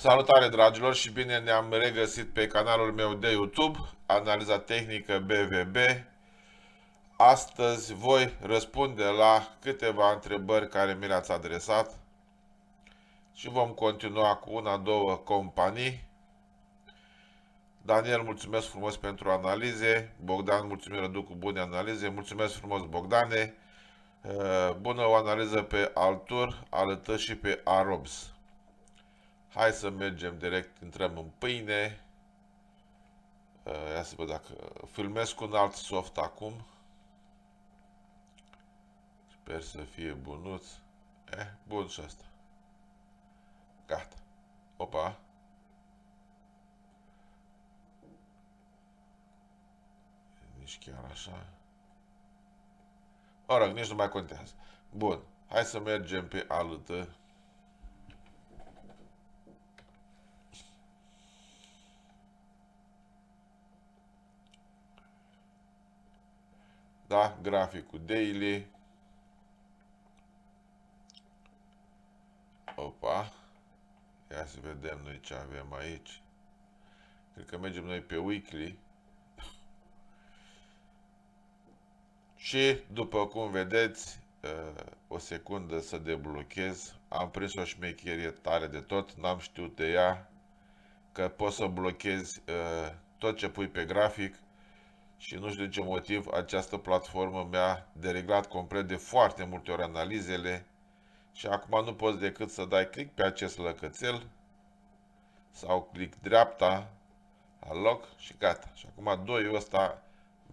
Salutare dragilor și bine ne-am regăsit pe canalul meu de YouTube, Analiza Tehnică BVB. Astăzi voi răspunde la câteva întrebări care mi le-ați adresat și vom continua cu una, două companii. Daniel, mulțumesc frumos pentru analize. Bogdan, mulțumim rădu cu bune analize. Mulțumesc frumos, Bogdane. Uh, bună o analiză pe Altur, Alătă și pe Arobs. Hai să mergem direct, intrăm în pâine. Uh, ia să văd dacă filmez cu un alt soft acum. Sper să fie bunuț. Eh, bun și asta. Gata. Opa. Nici chiar așa. Mă rog, nici nu mai contează. Bun. Hai să mergem pe altă. graficul daily. Opa. Ia să vedem noi ce avem aici. Cred că mergem noi pe weekly. Și, după cum vedeți, uh, o secundă să deblochez. Am prins o șmecherie tare de tot, n-am știut de ea, că poți să blochezi uh, tot ce pui pe grafic și nu știu de ce motiv această platformă mi-a dereglat complet de foarte multe ori analizele și acum nu poți decât să dai click pe acest lăcățel sau click dreapta la loc și gata. Și acum 2 ăsta,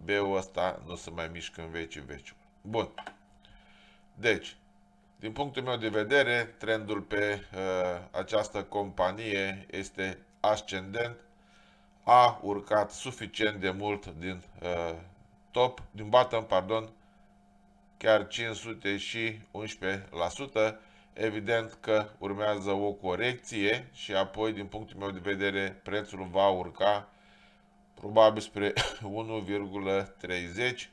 b ăsta nu se mai mișcă în în veci. Bun. Deci, din punctul meu de vedere, trendul pe uh, această companie este ascendent a urcat suficient de mult din uh, top, din bottom, pardon, chiar 500 și Evident că urmează o corecție și apoi, din punctul meu de vedere, prețul va urca probabil spre 1,30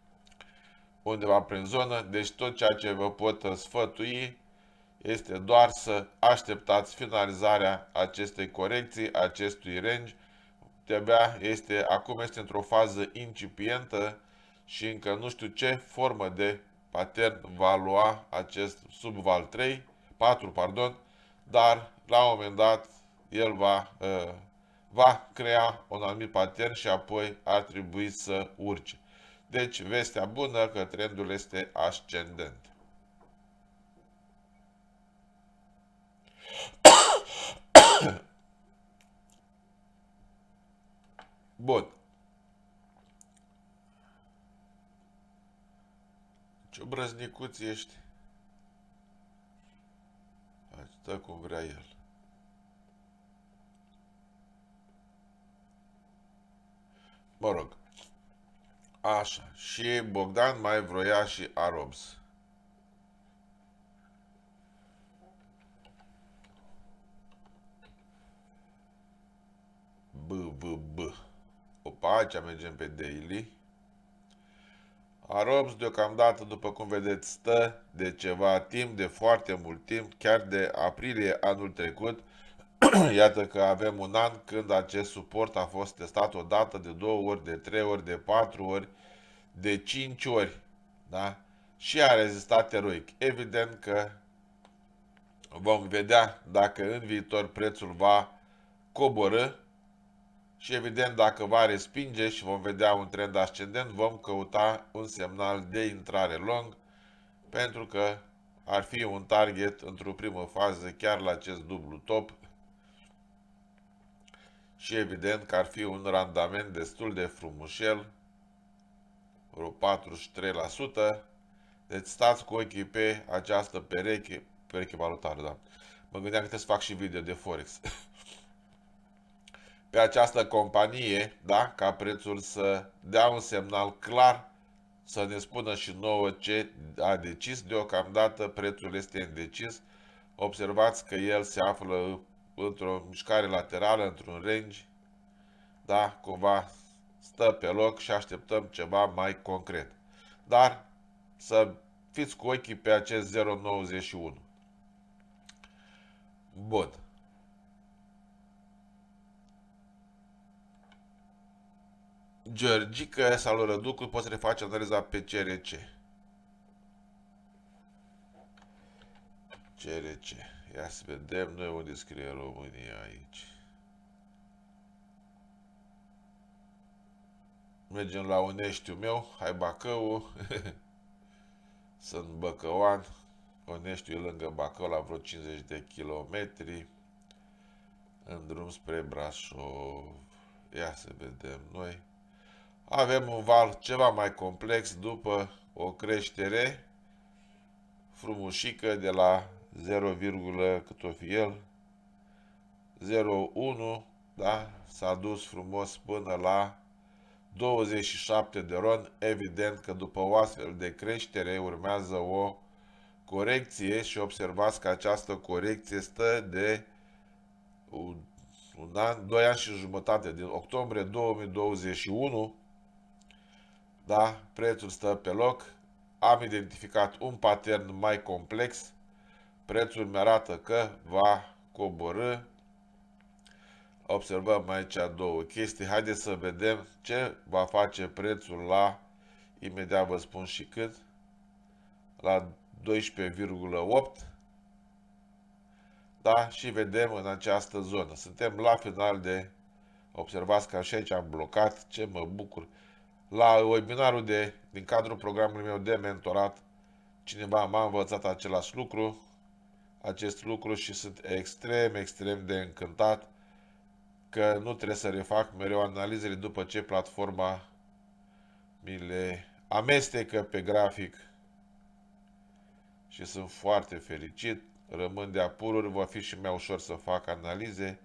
undeva prin zonă, deci tot ceea ce vă pot sfătui este doar să așteptați finalizarea acestei corecții, acestui range de-abia este, acum este într-o fază incipientă și încă nu știu ce formă de patern va lua acest subval 3, 4, pardon, dar la un moment dat el va, uh, va crea un anumit patern și apoi ar trebui să urce. Deci, vestea bună că trendul este ascendent. Bun. Ce brăznicuț ești. Asta cum vrea el. Mă rog. Așa. Și Bogdan mai vroia și Arobs. B, B, B pacea, mergem pe daily. Arobs deocamdată, după cum vedeți, stă de ceva timp, de foarte mult timp, chiar de aprilie anul trecut. Iată că avem un an când acest suport a fost testat o dată, de două ori, de trei ori, de patru ori, de cinci ori. Da? Și a rezistat eroic. Evident că vom vedea dacă în viitor prețul va coborâ și evident dacă va respinge și vom vedea un trend ascendent, vom căuta un semnal de intrare long pentru că ar fi un target într-o primă fază chiar la acest dublu top și evident că ar fi un randament destul de frumușel, vreo 43%, deci stați cu ochii pe această pereche, pereche valutară, da. Mă gândeam că trebuie să fac și video de Forex. pe această companie, da? ca prețul să dea un semnal clar, să ne spună și nouă ce a decis. Deocamdată prețul este indecis. Observați că el se află într-o mișcare laterală, într-un range, da? cumva stă pe loc și așteptăm ceva mai concret. Dar să fiți cu ochii pe acest 0,91. Bun. Georgica sau lui Răducu, poți reface analiza pe CRC. CRC. Ia să vedem noi unde scrie România aici. Mergem la Uneștiul meu, hai Bacău. Sunt băcăoan. Oneștiul e lângă Bacău, la vreo 50 de kilometri. În drum spre Brașov. Ia să vedem noi. Avem un val ceva mai complex după o creștere frumușică de la 0, cât o fi el, 0,1, da? S-a dus frumos până la 27 de ron. Evident că după o astfel de creștere urmează o corecție și observați că această corecție stă de un, un an, 2 ani și jumătate, din octombrie 2021 da? Prețul stă pe loc. Am identificat un pattern mai complex. Prețul mi arată că va coborâ. Observăm aici două chestii. Haideți să vedem ce va face prețul la, imediat vă spun și cât, la 12,8 da? și vedem în această zonă. Suntem la final de, observați că și aici am blocat, ce mă bucur, la webinarul de, din cadrul programului meu de mentorat, cineva m-a învățat același lucru, acest lucru și sunt extrem, extrem de încântat că nu trebuie să refac mereu analizele după ce platforma mi le amestecă pe grafic și sunt foarte fericit, rămân de apururi, va fi și mai ușor să fac analize,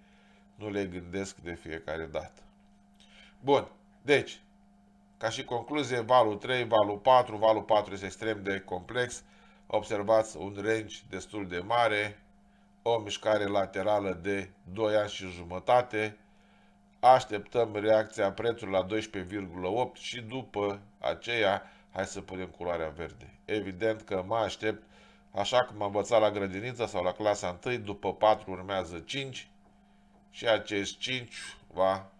nu le gândesc de fiecare dată. Bun, deci, ca și concluzie, valul 3, valul 4, valul 4 este extrem de complex. Observați un range destul de mare, o mișcare laterală de 2 ani și jumătate. Așteptăm reacția prețului la 12,8 și după aceea hai să punem culoarea verde. Evident că mă aștept, așa cum am învățat la grădiniță sau la clasa 1, după 4 urmează 5 și acest 5 va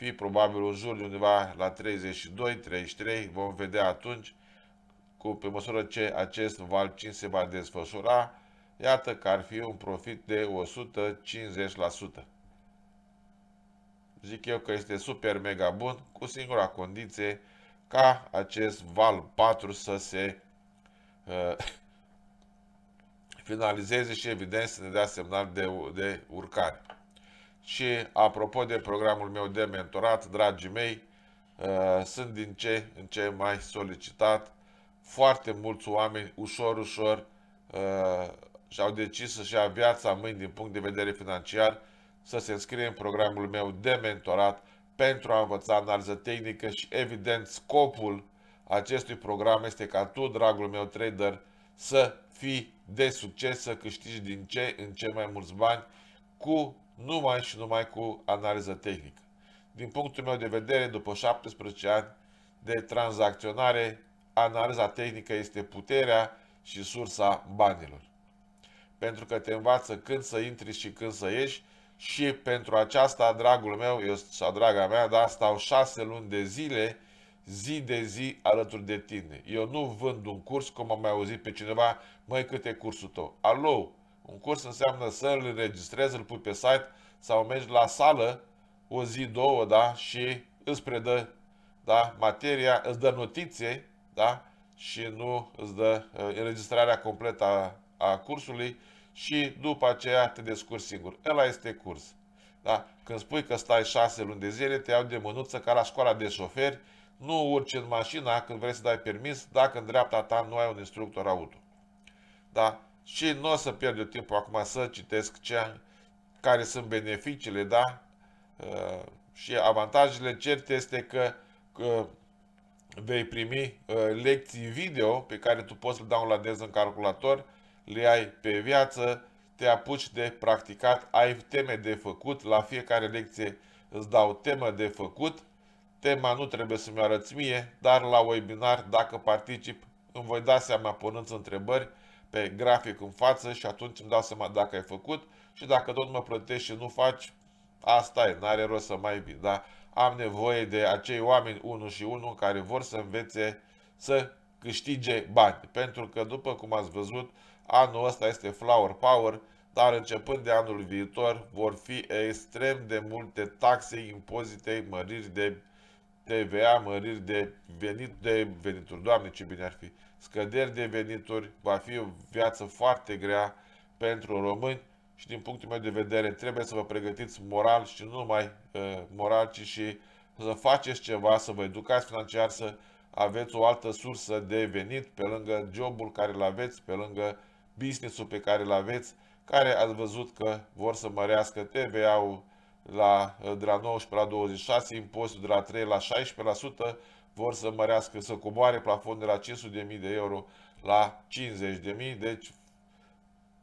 fi probabil un jur undeva la 32-33, vom vedea atunci cu, pe măsură ce acest val 5 se va desfășura, iată că ar fi un profit de 150%. Zic eu că este super mega bun, cu singura condiție ca acest val 4 să se uh, finalizeze și evident să ne dea semnal de, de urcare. Și apropo de programul meu de mentorat, dragii mei, uh, sunt din ce în ce mai solicitat. Foarte mulți oameni, ușor, ușor, uh, și-au decis să-și ia viața mâini din punct de vedere financiar, să se înscrie în programul meu de mentorat pentru a învăța analiză tehnică și, evident, scopul acestui program este ca tu, dragul meu trader, să fii de succes, să câștigi din ce în ce mai mulți bani cu numai și numai cu analiză tehnică. Din punctul meu de vedere, după 17 ani de tranzacționare, analiza tehnică este puterea și sursa banilor. Pentru că te învață când să intri și când să ieși și pentru aceasta, dragul meu, eu sau draga mea, da, stau șase luni de zile, zi de zi alături de tine. Eu nu vând un curs, cum am mai auzit pe cineva, măi câte cursul tău. Alo, un curs înseamnă să îl înregistrezi, îl pui pe site sau mergi la sală o zi, două, da, și îți predă da, materia, îți dă notițe, da, și nu îți dă uh, înregistrarea completă a, a cursului și după aceea te descurci singur. Ăla este curs. Da? Când spui că stai șase luni de zile, te iau de mânuță ca la școala de șoferi, nu urci în mașina când vrei să dai permis, dacă în dreapta ta nu ai un instructor auto. Da? Și nu o să pierd eu timpul acum să citesc ce, care sunt beneficiile, da? Uh, și avantajele cert este că, că vei primi uh, lecții video pe care tu poți să le downloadezi în calculator, le ai pe viață, te apuci de practicat, ai teme de făcut, la fiecare lecție îți dau temă de făcut, tema nu trebuie să mi arăți mie, dar la webinar, dacă particip, îmi voi da seama punând întrebări pe grafic în față și atunci îmi dau seama dacă ai făcut și dacă tot mă plătești și nu faci, asta e, n-are rost să mai vii, da? Am nevoie de acei oameni 1 și 1 care vor să învețe să câștige bani, pentru că după cum ați văzut, anul ăsta este Flower Power, dar începând de anul viitor vor fi extrem de multe taxe, impozite, măriri de TVA, măriri de venit de venituri. Doamne, ce bine ar fi! scăderi de venituri, va fi o viață foarte grea pentru români și din punctul meu de vedere trebuie să vă pregătiți moral și nu numai uh, moral, ci și să faceți ceva, să vă educați financiar, să aveți o altă sursă de venit pe lângă jobul care îl aveți, pe lângă businessul pe care îl aveți, care ați văzut că vor să mărească TVA-ul la, uh, de la 19 la 26, impozitul de la 3 la 16%, vor să mărească, să coboare plafonul de la 500.000 de euro la 50.000, deci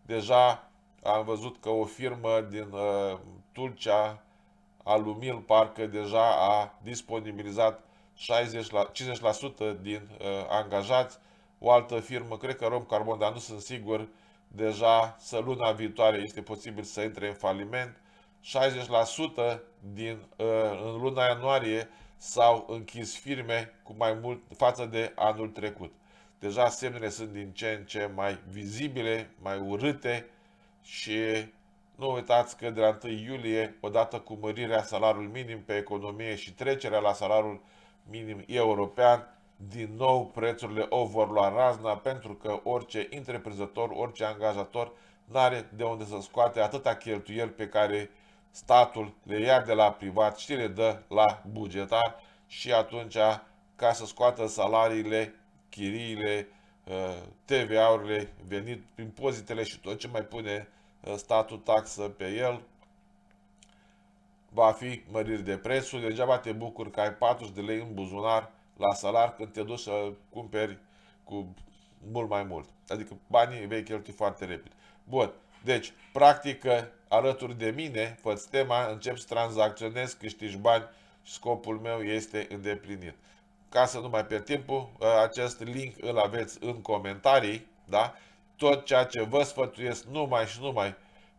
deja am văzut că o firmă din uh, Tulcea, Alumil, parcă deja a disponibilizat 60 la, 50% din uh, angajați, o altă firmă, cred că Rom Carbon, dar nu sunt sigur, deja să luna viitoare este posibil să intre în faliment, 60% din, uh, în luna ianuarie s-au închis firme cu mai mult față de anul trecut. Deja semnele sunt din ce în ce mai vizibile, mai urâte și nu uitați că de la 1 iulie, odată cu mărirea salariului minim pe economie și trecerea la salariul minim european, din nou prețurile o vor lua razna pentru că orice întreprinzător, orice angajator n-are de unde să scoate atâta cheltuieli pe care statul le ia de la privat și le dă la bugetar și atunci ca să scoată salariile, chiriile, uh, TVA-urile, venit, impozitele și tot ce mai pune uh, statul taxă pe el, va fi măriri de prețuri. Degeaba te bucuri că ai 40 de lei în buzunar la salar când te duci să cumperi cu mult mai mult. Adică banii vei cheltui foarte repede. Bun, deci practică alături de mine, fă-ți tema, încep să tranzacționez, câștigi bani și scopul meu este îndeplinit. Ca să nu mai pierd timpul, ă, acest link îl aveți în comentarii, da? Tot ceea ce vă sfătuiesc numai și numai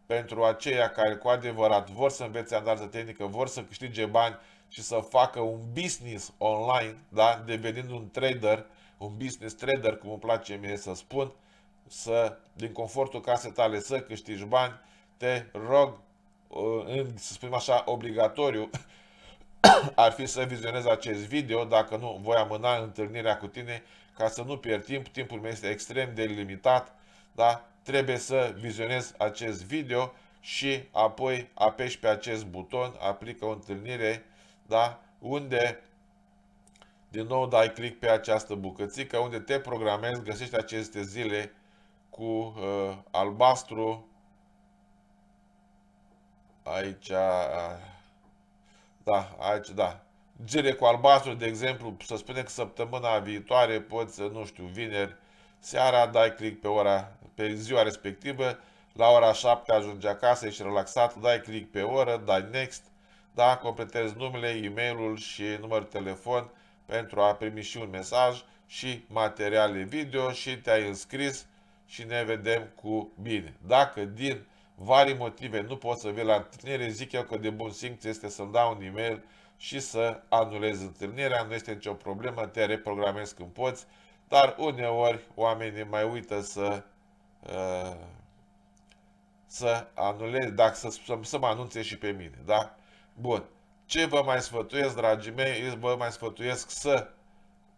pentru aceia care cu adevărat vor să învețe analiză tehnică, vor să câștige bani și să facă un business online, da? devenind un trader, un business trader, cum îmi place mie să spun, să, din confortul casei tale să câștigi bani, te rog, uh, să spunem așa, obligatoriu, ar fi să vizionezi acest video, dacă nu, voi amâna întâlnirea cu tine ca să nu pierd timp, timpul meu este extrem de limitat, da? trebuie să vizionezi acest video și apoi apeși pe acest buton, aplică o întâlnire, da? unde din nou dai click pe această bucățică, unde te programezi, găsești aceste zile cu uh, albastru, aici, da, aici, da. Gire cu albastru, de exemplu, să spunem că săptămâna viitoare poți, nu știu, vineri, seara dai click pe ora, pe ziua respectivă, la ora 7 ajungi acasă, ești relaxat, dai click pe oră, dai next, da, completezi numele, e-mailul și numărul de telefon pentru a primi și un mesaj și materiale video și te-ai înscris și ne vedem cu bine. Dacă din vari motive nu pot să vii la întâlnire, zic eu că de bun simț este să l dau un e-mail și să anulez întâlnirea, nu este nicio problemă, te reprogramezi când poți, dar uneori oamenii mai uită să uh, să anulez, dacă să, să, să mă anunțe și pe mine, da? Bun. Ce vă mai sfătuiesc, dragii mei, vă mai sfătuiesc să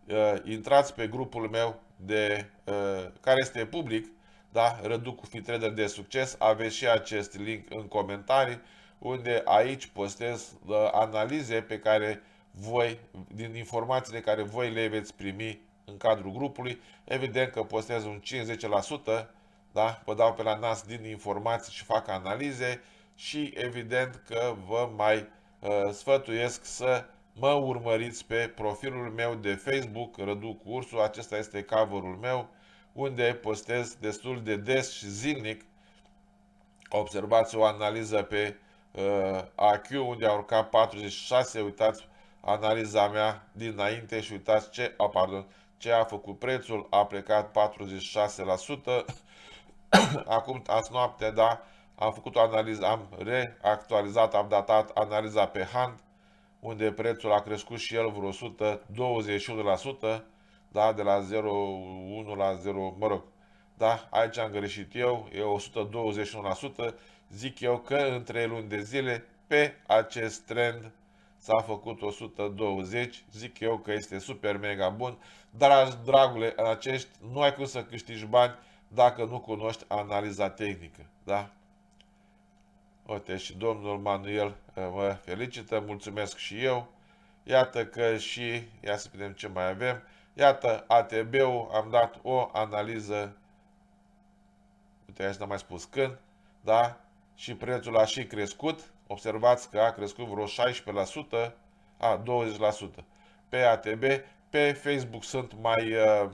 uh, intrați pe grupul meu de, uh, care este public, da? Răducu fi trader de succes, aveți și acest link în comentarii, unde aici postez uh, analize pe care voi, din informațiile care voi le veți primi în cadrul grupului, evident că postez un 50%, da? Vă dau pe la nas din informații și fac analize și evident că vă mai uh, sfătuiesc să mă urmăriți pe profilul meu de Facebook, Răduc Cursul, acesta este coverul meu, unde postez destul de des și zilnic. Observați o analiză pe uh, AQ, unde a urcat 46, uitați analiza mea dinainte și uitați ce, a, oh, pardon, ce a făcut prețul, a plecat 46%, acum azi noapte, da, am făcut o analiză, am reactualizat, am datat analiza pe hand, unde prețul a crescut și el vreo 121%, da, de la 0,1 la 0, mă rog, da, aici am greșit eu, e 121%, zic eu că în 3 luni de zile pe acest trend s-a făcut 120, zic eu că este super mega bun, dar dragule, în acești nu ai cum să câștigi bani dacă nu cunoști analiza tehnică, da? Uite, și domnul Manuel mă eh, felicită, mulțumesc și eu. Iată că și, ia să vedem ce mai avem, Iată ATB-ul, am dat o analiză, uite aici n-am mai spus când, da? Și prețul a și crescut, observați că a crescut vreo 16%, a, 20% pe ATB. Pe Facebook sunt mai... Uh,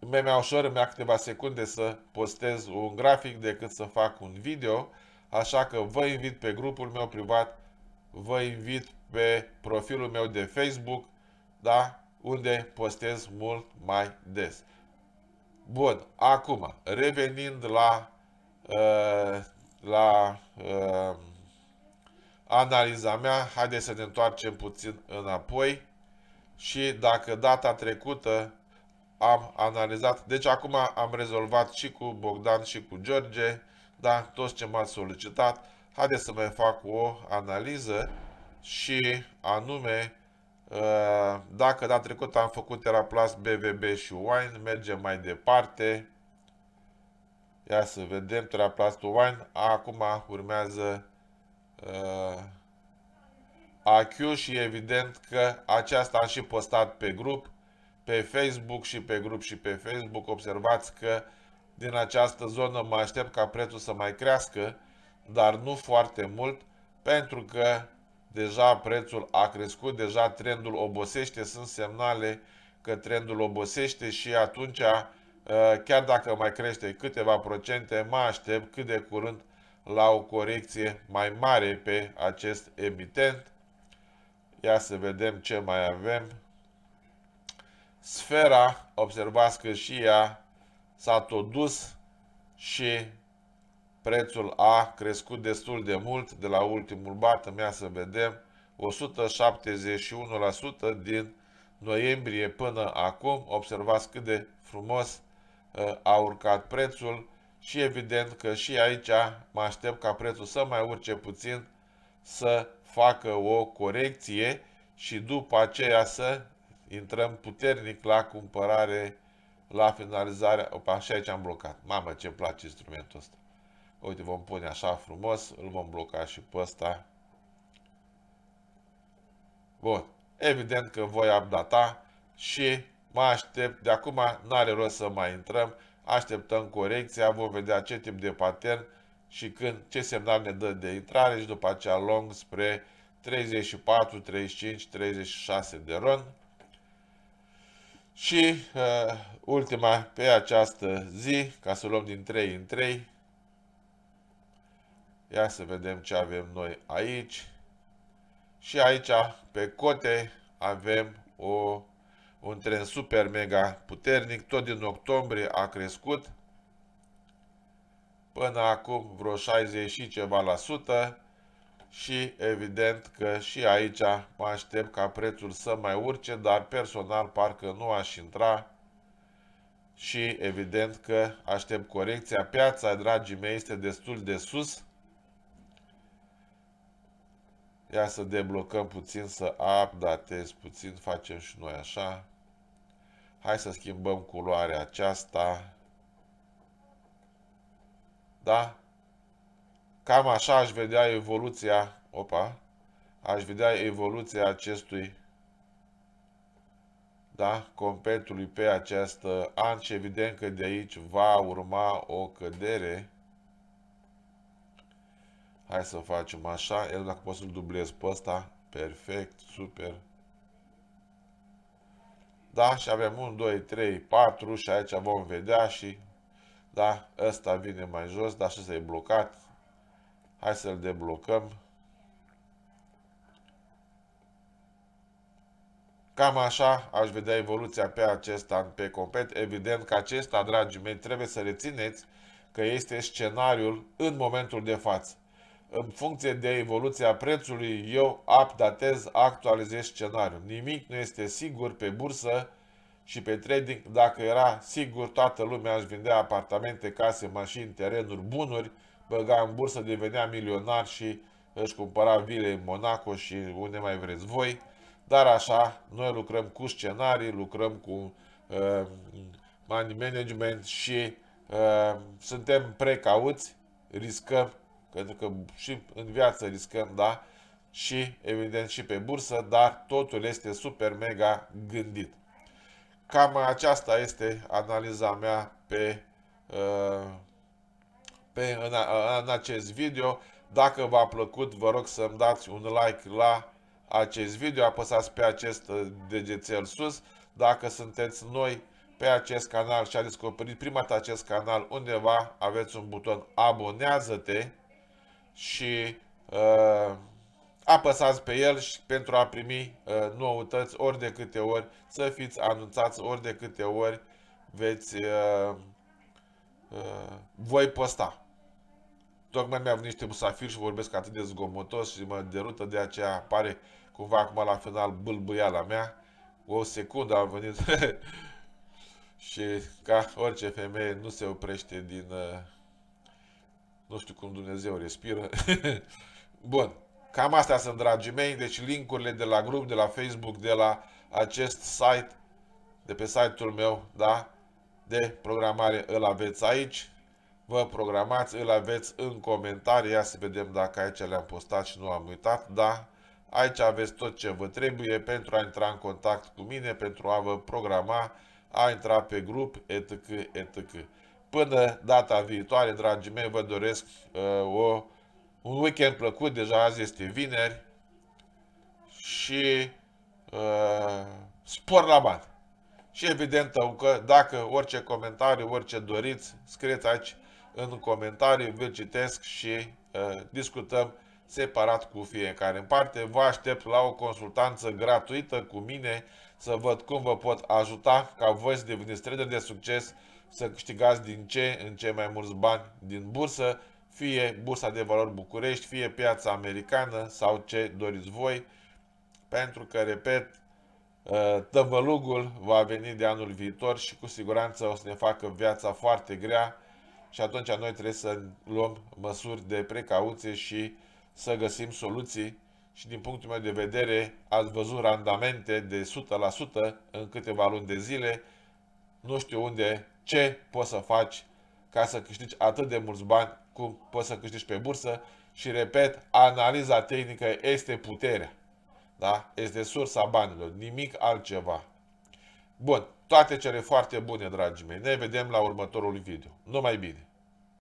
mi mai ușor, îmi câteva secunde să postez un grafic decât să fac un video, așa că vă invit pe grupul meu privat, vă invit pe profilul meu de Facebook, da? unde postez mult mai des. Bun, acum, revenind la, uh, la uh, analiza mea, haideți să ne întoarcem puțin înapoi și dacă data trecută am analizat, deci acum am rezolvat și cu Bogdan și cu George, da, toți ce m-ați solicitat, haideți să mai fac o analiză și anume Uh, dacă da trecut am făcut plus BVB și Wine, mergem mai departe. Ia să vedem Teraplas Wine. Acum urmează uh, AQ și evident că aceasta am și postat pe grup, pe Facebook și pe grup și pe Facebook. Observați că din această zonă mă aștept ca prețul să mai crească, dar nu foarte mult, pentru că deja prețul a crescut, deja trendul obosește, sunt semnale că trendul obosește și atunci, uh, chiar dacă mai crește câteva procente, mă aștept cât de curând la o corecție mai mare pe acest emitent. Ia să vedem ce mai avem. Sfera, observați că și ea s-a tot dus și prețul a crescut destul de mult de la ultimul bottom, ia să vedem, 171% din noiembrie până acum, observați cât de frumos ă, a urcat prețul și evident că și aici mă aștept ca prețul să mai urce puțin, să facă o corecție și după aceea să intrăm puternic la cumpărare la finalizarea, opa, și aici am blocat. Mamă, ce place instrumentul ăsta. Uite, vom pune așa frumos, îl vom bloca și pe ăsta. Bun. Evident că voi updata și mă aștept. De acum n-are rost să mai intrăm. Așteptăm corecția, vom vedea ce tip de patern și când, ce semnal ne dă de intrare și după aceea long spre 34, 35, 36 de ron. Și uh, ultima pe această zi, ca să luăm din 3 în 3, Ia să vedem ce avem noi aici. Și aici, pe cote, avem o, un tren super mega puternic. Tot din octombrie a crescut. Până acum vreo 60 și ceva la sută. Și evident că și aici mă aștept ca prețul să mai urce, dar personal parcă nu aș intra și evident că aștept corecția. Piața, dragii mei, este destul de sus Ia să deblocăm puțin, să updatez puțin, facem și noi așa. Hai să schimbăm culoarea aceasta. Da? Cam așa aș vedea evoluția, opa, aș vedea evoluția acestui, da, competului pe acest an și evident că de aici va urma o cădere Hai să facem așa. El dacă pot să-l dublez pe ăsta. Perfect. Super. Da? Și avem 1, 2, 3, 4 și aici vom vedea și da? Ăsta vine mai jos, dar și ăsta e blocat. Hai să-l deblocăm. Cam așa aș vedea evoluția pe an pe complet. Evident că acesta, dragii mei, trebuie să rețineți că este scenariul în momentul de față în funcție de evoluția prețului, eu updatez, actualizez scenariul. Nimic nu este sigur pe bursă și pe trading. Dacă era sigur, toată lumea își vindea apartamente, case, mașini, terenuri, bunuri, băga în bursă, devenea milionar și își cumpăra vile în Monaco și unde mai vreți voi. Dar așa, noi lucrăm cu scenarii, lucrăm cu uh, money management și uh, suntem precauți, riscăm pentru că și în viață riscăm, da? Și, evident, și pe bursă, dar totul este super mega gândit. Cam aceasta este analiza mea pe, uh, pe în, în acest video. Dacă v-a plăcut, vă rog să-mi dați un like la acest video, apăsați pe acest uh, degețel sus. Dacă sunteți noi pe acest canal și a descoperit prima dată acest canal undeva, aveți un buton abonează-te și uh, apăsați pe el și pentru a primi uh, noutăți ori de câte ori, să fiți anunțați ori de câte ori veți uh, uh, voi posta. Tocmai mi a venit niște musafiri și vorbesc atât de zgomotos și mă derută, de aceea apare cumva acum la final la mea. O secundă am venit și ca orice femeie nu se oprește din uh, nu știu cum Dumnezeu respiră. Bun. Cam astea sunt, dragii mei. Deci linkurile de la grup, de la Facebook, de la acest site, de pe site-ul meu, da? De programare îl aveți aici. Vă programați, îl aveți în comentarii. Ia să vedem dacă aici le-am postat și nu am uitat, da? Aici aveți tot ce vă trebuie pentru a intra în contact cu mine, pentru a vă programa, a intra pe grup, etc. etc. Până data viitoare, dragii mei, vă doresc uh, o, un weekend plăcut, deja azi este vineri și uh, spor la bani. Și evident că dacă orice comentariu, orice doriți, scrieți aici în comentarii, vă citesc și uh, discutăm separat cu fiecare în parte. Vă aștept la o consultanță gratuită cu mine să văd cum vă pot ajuta ca voi să deveniți trader de succes să câștigați din ce în ce mai mulți bani din bursă, fie Bursa de Valori București, fie piața americană sau ce doriți voi, pentru că, repet, uh, tăvălugul va veni de anul viitor și cu siguranță o să ne facă viața foarte grea și atunci noi trebuie să luăm măsuri de precauție și să găsim soluții și din punctul meu de vedere ați văzut randamente de 100% în câteva luni de zile, nu știu unde ce poți să faci ca să câștigi atât de mulți bani cum poți să câștigi pe bursă și, repet, analiza tehnică este puterea. Da? Este sursa banilor, nimic altceva. Bun, toate cele foarte bune, dragii mei. Ne vedem la următorul video. Numai bine!